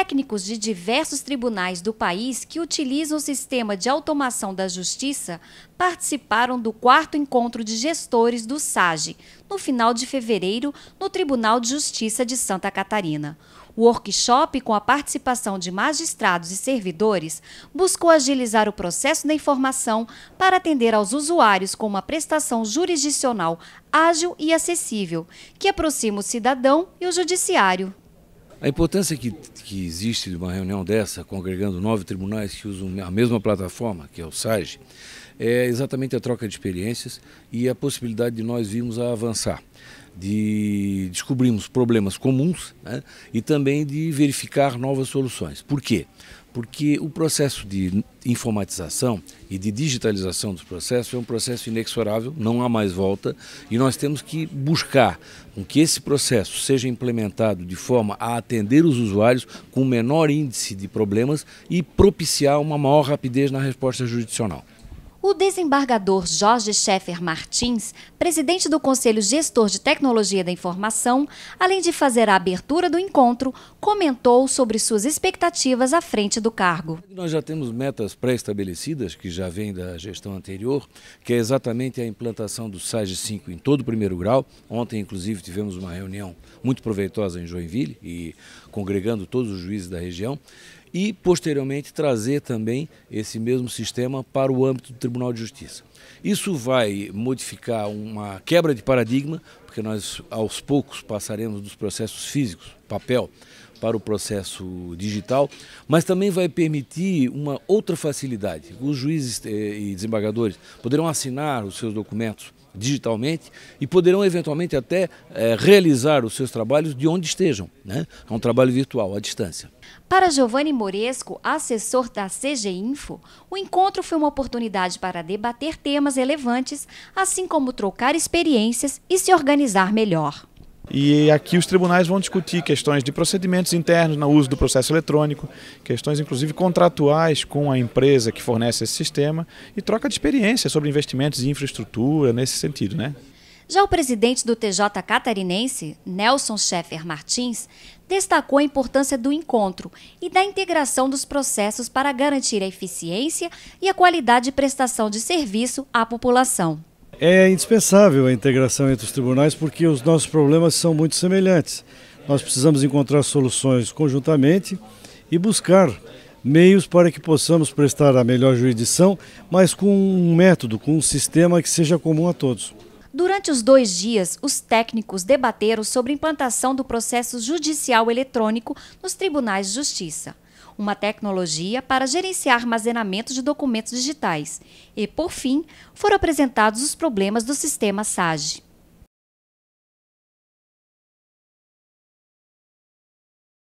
Técnicos de diversos tribunais do país que utilizam o sistema de automação da justiça participaram do quarto encontro de gestores do SAGE, no final de fevereiro, no Tribunal de Justiça de Santa Catarina. O workshop, com a participação de magistrados e servidores, buscou agilizar o processo da informação para atender aos usuários com uma prestação jurisdicional ágil e acessível, que aproxima o cidadão e o judiciário. A importância que, que existe de uma reunião dessa, congregando nove tribunais que usam a mesma plataforma, que é o SAGE, é exatamente a troca de experiências e a possibilidade de nós virmos a avançar de descobrirmos problemas comuns né, e também de verificar novas soluções. Por quê? Porque o processo de informatização e de digitalização dos processos é um processo inexorável, não há mais volta, e nós temos que buscar com que esse processo seja implementado de forma a atender os usuários com menor índice de problemas e propiciar uma maior rapidez na resposta judicial. O desembargador Jorge Scheffer Martins, presidente do Conselho Gestor de Tecnologia da Informação, além de fazer a abertura do encontro, comentou sobre suas expectativas à frente do cargo. Nós já temos metas pré-estabelecidas, que já vêm da gestão anterior, que é exatamente a implantação do SAGE 5 em todo o primeiro grau. Ontem, inclusive, tivemos uma reunião muito proveitosa em Joinville e congregando todos os juízes da região e, posteriormente, trazer também esse mesmo sistema para o âmbito do Tribunal de Justiça. Isso vai modificar uma quebra de paradigma, porque nós aos poucos passaremos dos processos físicos, papel, para o processo digital, mas também vai permitir uma outra facilidade. Os juízes eh, e desembargadores poderão assinar os seus documentos digitalmente e poderão eventualmente até é, realizar os seus trabalhos de onde estejam. Né? É um trabalho virtual, à distância. Para Giovanni Moresco, assessor da CG Info, o encontro foi uma oportunidade para debater temas relevantes, assim como trocar experiências e se organizar organizar melhor. E aqui os tribunais vão discutir questões de procedimentos internos no uso do processo eletrônico, questões inclusive contratuais com a empresa que fornece esse sistema e troca de experiência sobre investimentos em infraestrutura nesse sentido, né? Já o presidente do TJ catarinense, Nelson Schaeffer Martins, destacou a importância do encontro e da integração dos processos para garantir a eficiência e a qualidade de prestação de serviço à população. É indispensável a integração entre os tribunais porque os nossos problemas são muito semelhantes. Nós precisamos encontrar soluções conjuntamente e buscar meios para que possamos prestar a melhor jurisdição, mas com um método, com um sistema que seja comum a todos. Durante os dois dias, os técnicos debateram sobre a implantação do processo judicial eletrônico nos tribunais de justiça uma tecnologia para gerenciar armazenamento de documentos digitais. E, por fim, foram apresentados os problemas do sistema SAGE.